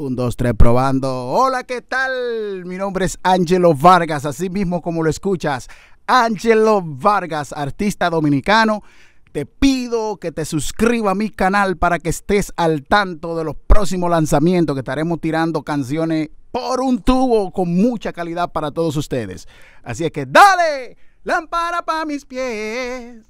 Un, dos, tres, probando. Hola, ¿qué tal? Mi nombre es Angelo Vargas, así mismo como lo escuchas. Angelo Vargas, artista dominicano. Te pido que te suscribas a mi canal para que estés al tanto de los próximos lanzamientos que estaremos tirando canciones por un tubo con mucha calidad para todos ustedes. Así es que dale, lámpara para mis pies.